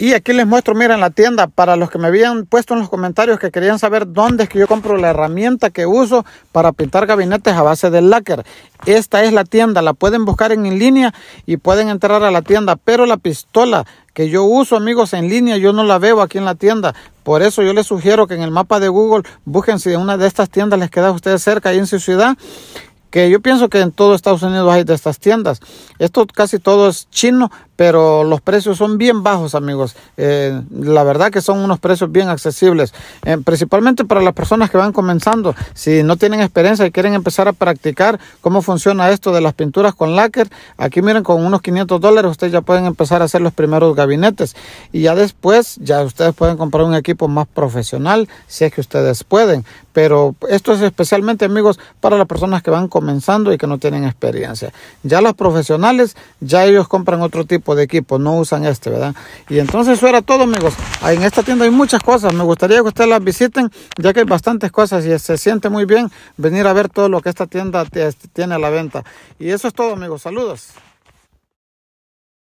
Y aquí les muestro, miren la tienda, para los que me habían puesto en los comentarios que querían saber dónde es que yo compro la herramienta que uso para pintar gabinetes a base de lacquer. Esta es la tienda, la pueden buscar en línea y pueden entrar a la tienda, pero la pistola que yo uso, amigos, en línea, yo no la veo aquí en la tienda. Por eso yo les sugiero que en el mapa de Google busquen si una de estas tiendas les queda a ustedes cerca ahí en su ciudad que yo pienso que en todo Estados Unidos hay de estas tiendas. Esto casi todo es chino, pero los precios son bien bajos, amigos. Eh, la verdad que son unos precios bien accesibles, eh, principalmente para las personas que van comenzando. Si no tienen experiencia y quieren empezar a practicar cómo funciona esto de las pinturas con láquer, aquí miren, con unos 500 dólares ustedes ya pueden empezar a hacer los primeros gabinetes y ya después ya ustedes pueden comprar un equipo más profesional si es que ustedes pueden. Pero esto es especialmente, amigos, para las personas que van comenzando comenzando y que no tienen experiencia. Ya los profesionales, ya ellos compran otro tipo de equipo, no usan este, ¿verdad? Y entonces eso era todo, amigos. En esta tienda hay muchas cosas. Me gustaría que ustedes las visiten, ya que hay bastantes cosas y se siente muy bien venir a ver todo lo que esta tienda este, tiene a la venta. Y eso es todo, amigos. Saludos.